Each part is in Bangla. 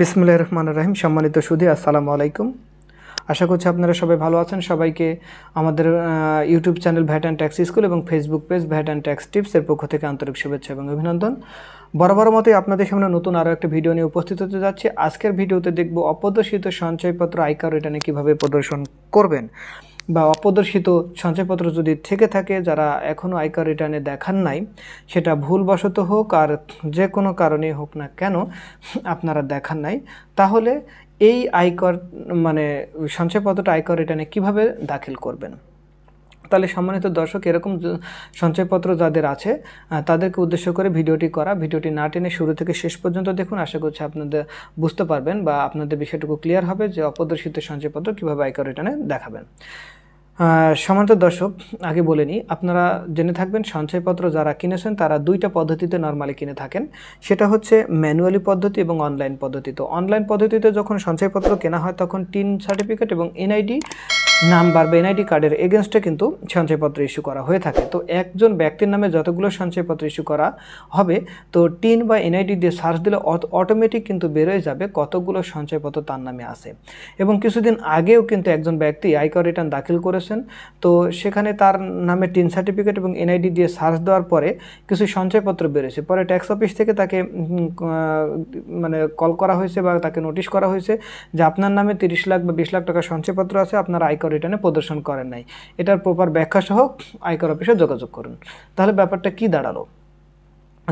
বিসমুল্লা রহমান রাহিম সম্মানিত সুধী আসসালামু আলাইকুম আশা করছি আপনারা সবাই ভালো আছেন সবাইকে আমাদের YouTube channel VAT and tax school এবং Facebook page VAT and tax টিপসের পক্ষ থেকে আন্তরিক শুভেচ্ছা এবং অভিনন্দন বরাবর মতোই আপনাদের সামনে নতুন আরও একটা ভিডিও নিয়ে উপস্থিত হতে যাচ্ছি আজকের ভিডিওতে দেখব অপদর্শিত সঞ্চয়পত্র আইকার এটা নিয়ে কীভাবে প্রদর্শন করবেন বা অপ্রদর্শিত সঞ্চয়পত্র যদি থেকে থাকে যারা এখনও আয়কর রিটার্নে দেখান নাই সেটা ভুলবশত হোক আর যে কোনো কারণে হোক না কেন আপনারা দেখান নাই তাহলে এই আয়কর মানে সঞ্চয়পত্রটা আয়কর রিটার্নে কিভাবে দাখিল করবেন তাহলে সম্মানিত দর্শক এরকম সঞ্চয়পত্র যাদের আছে তাদেরকে উদ্দেশ্য করে ভিডিওটি করা ভিডিওটি না টেনে শুরু থেকে শেষ পর্যন্ত দেখুন আশা করছি আপনাদের বুঝতে পারবেন বা আপনাদের বিষয়টুকু ক্লিয়ার হবে যে অপদর্শিত সঞ্চয়পত্র কীভাবে আয়কর রিটার্নে দেখাবেন সমান্ত দর্শক আগে বলে নিই আপনারা জেনে থাকবেন সঞ্চয়পত্র যারা কিনেছেন তারা দুইটা পদ্ধতিতে নর্মালি কিনে থাকেন সেটা হচ্ছে ম্যানুয়ালি পদ্ধতি এবং অনলাইন পদ্ধতি তো অনলাইন পদ্ধতিতে যখন সঞ্চয়পত্র কেনা হয় তখন টিন সার্টিফিকেট এবং এনআইডি নাম্বার বা এনআইডি কার্ডের এগেনস্টে কিন্তু সঞ্চয়পত্র ইস্যু করা হয়ে থাকে তো একজন ব্যক্তির নামে যতগুলো সঞ্চয়পত্র ইস্যু করা হবে তো টিন বা এনআইডি দিয়ে সার্চ দিলে অটোমেটিক কিন্তু বেরোয় যাবে কতগুলো সঞ্চয়পত্র তার নামে আছে এবং কিছুদিন আগেও কিন্তু একজন ব্যক্তি আয়কর রিটার্ন দাখিল করেছেন তো সেখানে তার নামে টিন সার্টিফিকেট এবং এনআইডি দিয়ে সার্চ দেওয়ার পরে কিছু সঞ্চয়পত্র বেরোয়েছে পরে ট্যাক্স অফিস থেকে তাকে মানে কল করা হয়েছে বা তাকে নোটিশ করা হয়েছে যে আপনার নামে তিরিশ লাখ বা বিশ লাখ টাকা সঞ্চয়পত্র আছে আপনার আয়কর রিটার্নে প্রদর্শন করেন নাই এটার প্রপার ব্যাখ্যা সহ আয়কর অফিসে যোগাযোগ করুন তাহলে ব্যাপারটা কি দাঁড়ালো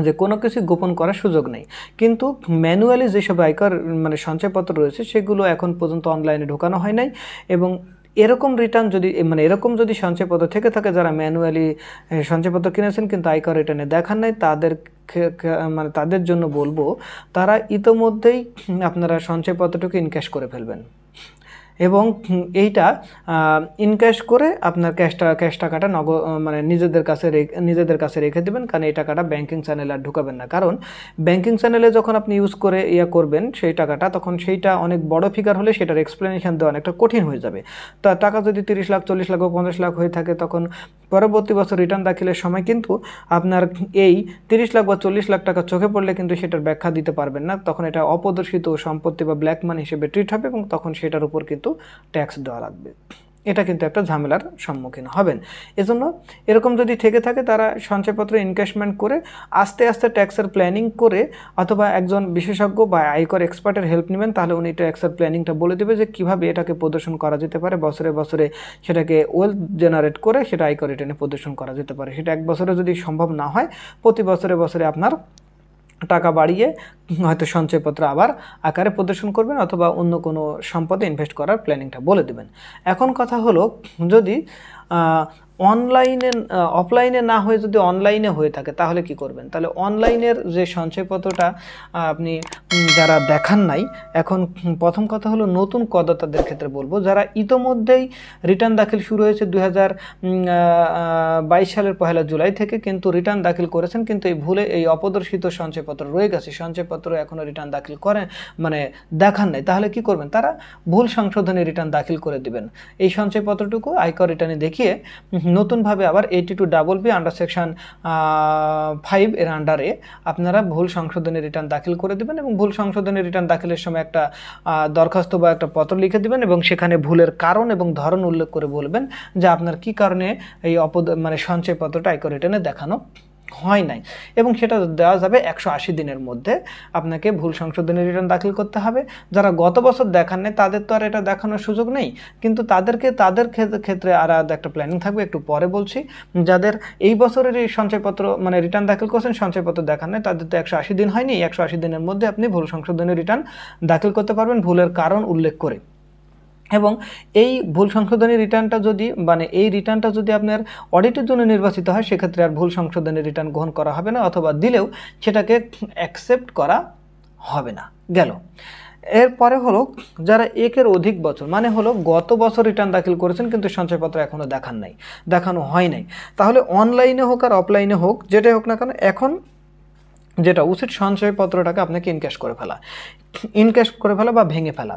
যে কোনো কিছু গোপন করার সুযোগ নেই কিন্তু ম্যানুয়ালি যেসব আয়কর মানে সঞ্চয়পত্র রয়েছে সেগুলো এখন পর্যন্ত অনলাইনে ঢোকানো হয় নাই এবং এরকম রিটার্ন যদি মানে এরকম যদি সঞ্চয়পত্র থেকে থাকে যারা ম্যানুয়ালি সঞ্চয়পত্র কিনেছেন কিন্তু আয়কর রিটার্নে দেখান নাই তাদের মানে তাদের জন্য বলবো তারা ইতোমধ্যেই আপনারা সঞ্চয়পত্রটুকু ইনক্যাশ করে ফেলবেন এবং এইটা ইনক্যাশ করে আপনার ক্যাশ টাকা ক্যাশ টাকাটা নগ মানে নিজেদের কাছে নিজেদের কাছে রেখে দেবেন কারণ এই টাকাটা ব্যাঙ্কিং চ্যানেলে আর ঢুকাবেন না কারণ ব্যাঙ্কিং চ্যানেলে যখন আপনি ইউজ করে ইয়া করবেন সেই টাকাটা তখন সেইটা অনেক বড় ফিগার হলে সেটার এক্সপ্লেনেশান দেওয়া অনেকটা কঠিন হয়ে যাবে তা টাকা যদি তিরিশ লাখ চল্লিশ লাখ বা পঞ্চাশ লাখ হয়ে থাকে তখন পরবর্তী বছর রিটার্ন দাখিলের সময় কিন্তু আপনার এই তিরিশ লাখ বা চল্লিশ লাখ টাকা চোখে পড়লে কিন্তু সেটার ব্যাখ্যা দিতে পারবেন না তখন এটা অপদর্শিত সম্পত্তি বা ব্ল্যাক মানি হিসেবে ট্রিট হবে এবং তখন সেটার উপর কিন্তু ট্যাক্স দেওয়া লাগবে এটা কিন্তু একটা ঝামেলার সম্মুখীন হবেন এজন্য এরকম যদি থেকে থাকে তারা সঞ্চয়পত্র ইনক্যাশমেন্ট করে আস্তে আস্তে ট্যাক্সের প্ল্যানিং করে অথবা একজন বিশেষজ্ঞ বা আয়কর এক্সপার্টের হেল্প নেবেন তাহলে উনি ট্যাক্সের প্ল্যানিংটা বলে দেবে যে কীভাবে এটাকে প্রদর্শন করা যেতে পারে বছরে বছরে সেটাকে ওয়েলথ জেনারেট করে সেটা আয়কর রিটার্নে প্রদর্শন করা যেতে পারে সেটা এক বছরে যদি সম্ভব না হয় প্রতি বছরে বছরে আপনার টাকা বাড়িয়ে হয়তো সঞ্চয়পত্র আবার আকারে প্রদর্শন করবেন অথবা অন্য কোনো সম্পদে ইনভেস্ট করার প্ল্যানিংটা বলে দেবেন এখন কথা হলো যদি অনলাইনে অফলাইনে না হয়ে যদি অনলাইনে হয়ে থাকে তাহলে কি করবেন তাহলে অনলাইনের যে সঞ্চয়পত্রটা আপনি যারা দেখান নাই এখন প্রথম কথা হলো নতুন করদাতাদের ক্ষেত্রে বলবো যারা ইতোমধ্যেই রিটার্ন দাখিল শুরু হয়েছে দুই সালের পহেলা জুলাই থেকে কিন্তু রিটার্ন দাখিল করেছেন কিন্তু এই ভুলে এই অপদর্শিত সঞ্চয়পত্র রয়ে গেছে সঞ্চয়পত্র পত্র এখনও রিটার্ন দাখিল করেন মানে দেখান নাই তাহলে কি করবেন তারা ভুল সংশোধনে রিটার্ন দাখিল করে দিবেন এই সঞ্চয়পত্রটুকু আয়কর রিটার্নে দেখিয়ে নতুনভাবে আবার eighty two double B under section five এর আন্ডারে আপনারা ভুল সংশোধনে রিটার্ন দাখিল করে দেবেন এবং ভুল সংশোধনে রিটার্ন দাখিলের সময় একটা দরখাস্ত বা একটা পত্র লিখে দেবেন এবং সেখানে ভুলের কারণ এবং ধরন উল্লেখ করে বলবেন যে আপনার কি কারণে এই অপদ মানে সঞ্চয়পত্রটা আয়কর রিটার্নে দেখানো হয় নাই এবং সেটা দেওয়া যাবে একশো আশি দিনের মধ্যে আপনাকে ভুল সংশোধনী রিটার্ন দাখিল করতে হবে যারা গত বছর দেখান নেই তাদের তো আর এটা দেখানোর সুযোগ নেই কিন্তু তাদেরকে তাদের ক্ষেত্রে আলাদা একটা প্ল্যানিং থাকবে একটু পরে বলছি যাদের এই বছরের এই সঞ্চয়পত্র মানে রিটার্ন দাখিল করছেন সঞ্চয়পত্র দেখান নেই তাদের তো একশো আশি দিন হয়নি একশো আশি দিনের মধ্যে আপনি ভুল সংশোধনী রিটার্ন দাখিল করতে পারবেন ভুলের কারণ উল্লেখ করে এবং এই ভুল সংশোধনী রিটার্নটা যদি মানে এই রিটার্নটা যদি আপনার অডিটের জন্য নির্বাচিত হয় সেক্ষেত্রে আর ভুল সংশোধনী রিটার্ন গ্রহণ করা হবে না অথবা দিলেও সেটাকে অ্যাকসেপ্ট করা হবে না গেল এরপরে হলো যারা একের অধিক বছর মানে হলো গত বছর রিটার্ন দাখিল করেছেন কিন্তু সঞ্চয়পত্র এখনও দেখান নাই দেখানো হয় নাই তাহলে অনলাইনে হোক আর অফলাইনে হোক যেটাই হোক না কেন এখন যেটা উচিত সঞ্চয়পত্রটাকে আপনাকে ইনক্যাশ করে ফেলা ইনক্যাশ করে ফেলা বা ভেঙে ফেলা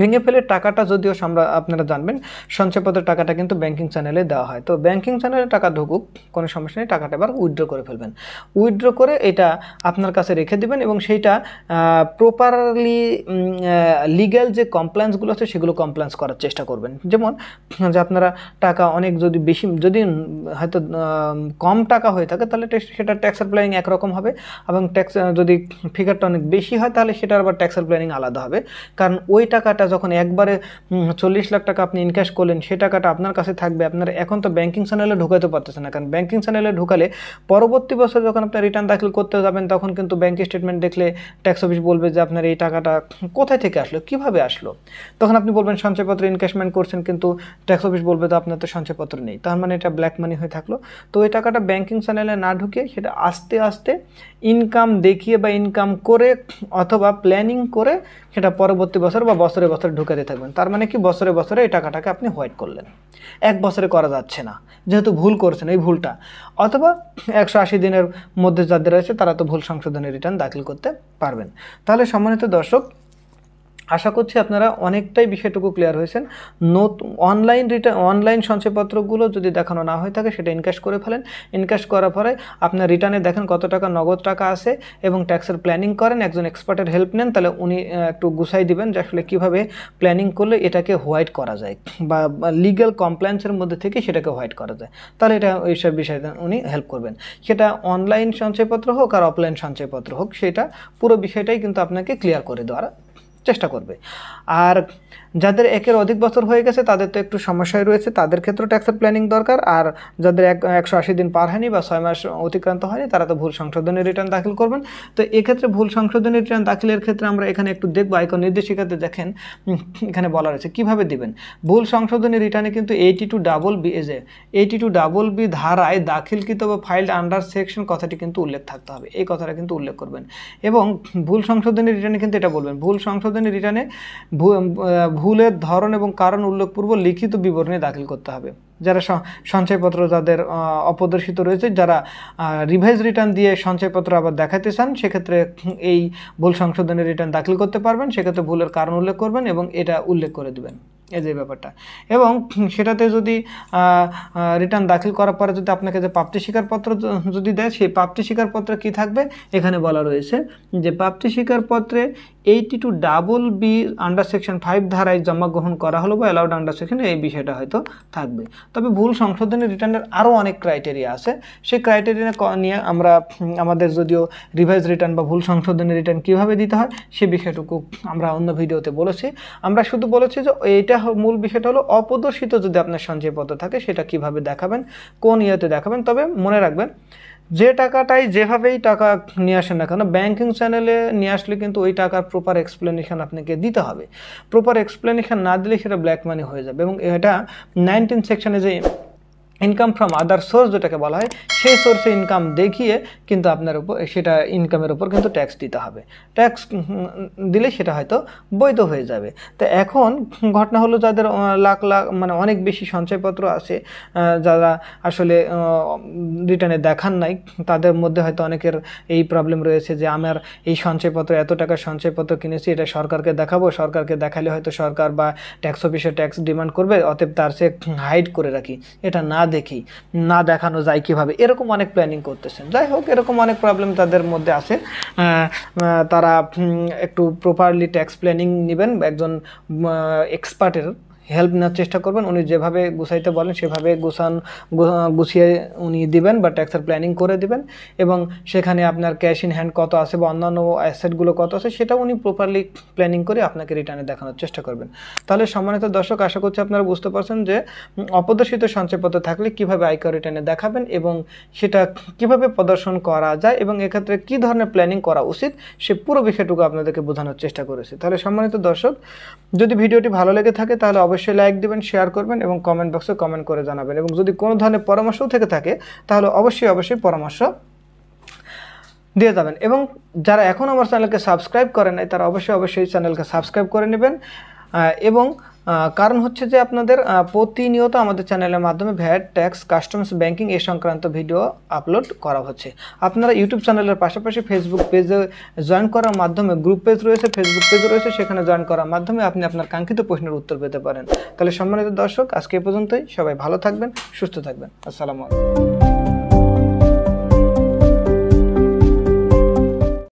ভেঙে ফেলে টাকাটা যদিও আমরা আপনারা জানবেন সঞ্চয়পত্রের টাকাটা কিন্তু ব্যাংকিং চ্যানেলে দেওয়া হয় তো ব্যাংকিং চ্যানেলে টাকা ঢুকুক কোনো সমস্যা নেই টাকাটা এবার উইথড্র করে ফেলবেন উইথড্র করে এটা আপনার কাছে রেখে দিবেন এবং সেইটা প্রপারলি লিগ্যাল যে কমপ্লায়েন্সগুলো আছে সেগুলো কমপ্লায়েন্স করার চেষ্টা করবেন যেমন যে আপনারা টাকা অনেক যদি বেশি যদি হয়তো কম টাকা হয়ে থাকে তাহলে সেটা ট্যাক্সের প্ল্যানিং একরকম হবে এবং ট্যাক্স যদি ফিগারটা অনেক বেশি হয় তাহলে সেটা আবার ট্যাক্সের প্ল্যানিং আলাদা হবে কারণ ওই টাকা টাকাটা যখন একবারে চল্লিশ লাখ টাকা আপনি ইনক্যাশ করলেন সে টাকাটা আপনার কাছে থাকবে আপনার এখন তো ব্যাঙ্কিং চ্যানেলে ঢুকাতে পারতেছে না কারণ ব্যাঙ্কিং চ্যানেলে ঢুকালে পরবর্তী বছর যখন আপনি রিটার্ন দাখিল করতে যাবেন তখন কিন্তু ব্যাঙ্ক স্টেটমেন্ট দেখলে ট্যাক্স অফিস বলবে যে আপনার এই টাকাটা কোথায় থেকে আসলো কিভাবে আসলো তখন আপনি বলবেন সঞ্চয়পত্র ইনক্যাশমেন্ট করছেন কিন্তু ট্যাক্স অফিস বলবে তো আপনার তো সঞ্চয়পত্র নেই তার মানে এটা ব্ল্যাক মানি হয়ে থাকলো তো এই টাকাটা ব্যাঙ্কিং চ্যানেলে না ঢুকে সেটা আস্তে আস্তে ইনকাম দেখিয়ে বা ইনকাম করে অথবা প্ল্যানিং করে সেটা পরবর্তী বছর বা বছরের বছরে বছরে দিয়ে থাকবেন তার মানে কি বছরে বছরে এই টাকাটাকে আপনি হোয়াইট করলেন এক বছরে করা যাচ্ছে না যেহেতু ভুল করছেন এই ভুলটা অথবা একশো আশি দিনের মধ্যে যাদের রয়েছে তারা তো ভুল সংশোধনের রিটার্ন দাখিল করতে পারবেন তাহলে সম্মানিত দর্শক আশা করছি আপনারা অনেকটাই বিষয়টুকু ক্লিয়ার হয়েছেন নত অনলাইন রিটার্ন অনলাইন সঞ্চয়পত্রগুলো যদি দেখানো না হয়ে থাকে সেটা ইনক্যাশ করে ফেলেন ইনক্যাশ করার পরে আপনার রিটার্নে দেখেন কত টাকা নগদ টাকা আছে এবং ট্যাক্সের প্ল্যানিং করেন একজন এক্সপার্টের হেল্প নেন তাহলে উনি একটু গুছাই দিবেন যে আসলে কীভাবে প্ল্যানিং করলে এটাকে হোয়াইট করা যায় বা লিগ্যাল কমপ্লায়েন্সের মধ্যে থেকে সেটাকে হোয়াইট করা যায় তাহলে এটা এইসব বিষয়ে উনি হেল্প করবেন সেটা অনলাইন সঞ্চয়পত্র হোক আর অফলাইন সঞ্চয়পত্র হোক সেটা পুরো বিষয়টাই কিন্তু আপনাকে ক্লিয়ার করে দেওয়ার চেষ্টা করবে আর যাদের একের অধিক বছর হয়ে গেছে তাদের তো একটু সমস্যায় রয়েছে তাদের ক্ষেত্রেও ট্যাক্সের প্ল্যানিং দরকার আর যাদের এক একশো আশি দিন পার হয়নি বা ছয় মাস অতিক্রান্ত হয়নি তারা তো ভুল সংশোধনী রিটার্ন দাখিল করবেন তো এক্ষেত্রে ভুল সংশোধনী রিটার্ন দাখিলের ক্ষেত্রে আমরা এখানে একটু দেখবো আয়কর নির্দেশিকাতে দেখেন এখানে বলা রয়েছে কিভাবে দিবেন ভুল সংশোধনী রিটার্নে কিন্তু এইটি টু ডাবল বি এজে এইটি টু ডাবল বি ধারায় দাখিলকৃত বা ফাইল্ড আন্ডার সেকশন কথাটি কিন্তু উল্লেখ থাকতে হবে এই কথাটা কিন্তু উল্লেখ করবেন এবং ভুল সংশোধনী রিটার্নে কিন্তু এটা বলবেন ভুল সংশোধনী রিটার্নে ভুলের ধরন এবং কারণ উল্লেখপূর্ব লিখিত বিবরণী দাখিল করতে হবে যারা সঞ্চয়পত্র যাদের অপদর্শিত রয়েছে যারা রিভাইজ রিটার্ন দিয়ে সঞ্চয়পত্র আবার দেখাতে চান সেক্ষেত্রে এই ভুল সংশোধনের রিটার্ন দাখিল করতে পারবেন সেক্ষেত্রে ভুলের কারণ উল্লেখ করবেন এবং এটা উল্লেখ করে দেবেন এই যে ব্যাপারটা এবং সেটাতে যদি রিটার্ন দাখিল করার পরে যদি আপনাকে যে প্রাপ্তি স্বীকারপত্র যদি দেয় সেই প্রাপ্তি স্বীকারপত্র কী থাকবে এখানে বলা রয়েছে যে প্রাপ্তি স্বীকারপত্রে eighty two double B under section five ধারায় জমা গ্রহণ করা হলো বা অ্যালাউড আন্ডার সেকশন এই বিষয়টা হয়তো থাকবে তবে ভুল সংশোধনী রিটার্নের আরও অনেক ক্রাইটেরিয়া আছে সেই ক্রাইটেরিয়া নিয়ে আমরা আমাদের যদিও রিভাইজ রিটার্ন বা ভুল সংশোধনী রিটার্ন কীভাবে দিতে হয় সে বিষয়টুকু আমরা অন্য ভিডিওতে বলেছি আমরা শুধু বলেছি যে এইটা মূল বিষয়টা হলো অপদর্শিত যদি আপনার সঞ্চয়পত্র থাকে সেটা কিভাবে দেখাবেন কোন ইয়েতে দেখাবেন তবে মনে রাখবেন যে টাকাটাই যেভাবেই টাকা নিয়ে আসেন না কেন ব্যাঙ্কিং চ্যানেলে নিয়ে আসলে কিন্তু ওই টাকার প্রপার এক্সপ্লেনেশন আপনাকে দিতে হবে প্রপার এক্সপ্লেনেশান না দিলে সেটা ব্ল্যাক মানি হয়ে যাবে এবং এটা নাইনটিন সেকশনে যে ইনকাম ফ্রম আদার সোর্স যেটাকে বলা হয় সেই সোর্সে ইনকাম দেখিয়ে কিন্তু আপনার উপর সেটা ইনকামের উপর কিন্তু ট্যাক্স দিতে হবে ট্যাক্স দিলে সেটা হয়তো বৈধ হয়ে যাবে তো এখন ঘটনা হলো যাদের লাখ লাখ মানে অনেক বেশি সঞ্চয়পত্র আছে যারা আসলে রিটার্নে দেখান নাই তাদের মধ্যে হয়তো অনেকের এই প্রবলেম রয়েছে যে আমার এই সঞ্চয়পত্র এত টাকা সঞ্চয়পত্র কিনেছি এটা সরকারকে দেখাবো সরকারকে দেখালে হয়তো সরকার বা ট্যাক্স অফিসে ট্যাক্স ডিমান্ড করবে অতএব তার সে হাইড করে রাখি এটা না দেখি না দেখানো যায় কিভাবে এরকম অনেক প্ল্যানিং করতেছেন যাই হোক এরকম অনেক প্রবলেম তাদের মধ্যে আছে তারা একটু প্রপারলি ট্যাক্স প্ল্যানিং নেবেন একজন এক্সপার্টের হেল্প নেওয়ার চেষ্টা করবেন উনি যেভাবে গুছাইতে বলেন সেভাবে গুছান গুছিয়ে উনি দিবেন বা ট্যাক্সের প্ল্যানিং করে দিবেন এবং সেখানে আপনার ক্যাশ ইন হ্যান্ড কত আছে বা অন্যান্য অ্যাসেটগুলো কত আছে সেটা উনি প্রপারলি প্ল্যানিং করে আপনাকে রিটার্নে দেখানোর চেষ্টা করবেন তাহলে সম্মানিত দর্শক আশা করছি আপনারা বুঝতে পারছেন যে অপদর্শিত সঞ্চয়পত্র থাকলে কিভাবে আয়কর রিটার্নে দেখাবেন এবং সেটা কিভাবে প্রদর্শন করা যায় এবং এক্ষেত্রে কি ধরনের প্ল্যানিং করা উচিত সে পুরো বিষয়টুকু আপনাদেরকে বোঝানোর চেষ্টা করেছি তাহলে সম্মানিত দর্শক যদি ভিডিওটি ভালো লেগে থাকে তাহলে অবশ্যই অবশ্যই লাইক দেবেন শেয়ার করবেন এবং কমেন্ট বক্সে কমেন্ট করে জানাবেন এবং যদি কোনো ধরনের পরামর্শও থেকে থাকে তাহলে অবশ্যই অবশ্যই পরামর্শ দিয়ে যাবেন এবং যারা এখন আমার চ্যানেলকে সাবস্ক্রাইব করে নাই তারা অবশ্যই অবশ্যই চ্যানেলকে সাবস্ক্রাইব করে নেবেন এবং কারণ হচ্ছে যে আপনাদের প্রতিনিয়ত আমাদের চ্যানেলের মাধ্যমে ভ্যাট ট্যাক্স কাস্টমস ব্যাংকিং এ সংক্রান্ত ভিডিও আপলোড করা হচ্ছে আপনারা ইউটিউব চ্যানেলের পাশাপাশি ফেসবুক পেজে জয়েন করার মাধ্যমে গ্রুপ পেজ রয়েছে ফেসবুক পেজ রয়েছে সেখানে জয়েন করার মাধ্যমে আপনি আপনার কাঙ্ক্ষিত প্রশ্নের উত্তর পেতে পারেন তাহলে সম্মানিত দর্শক আজকে এ পর্যন্তই সবাই ভালো থাকবেন সুস্থ থাকবেন আসসালামু আলাইকুম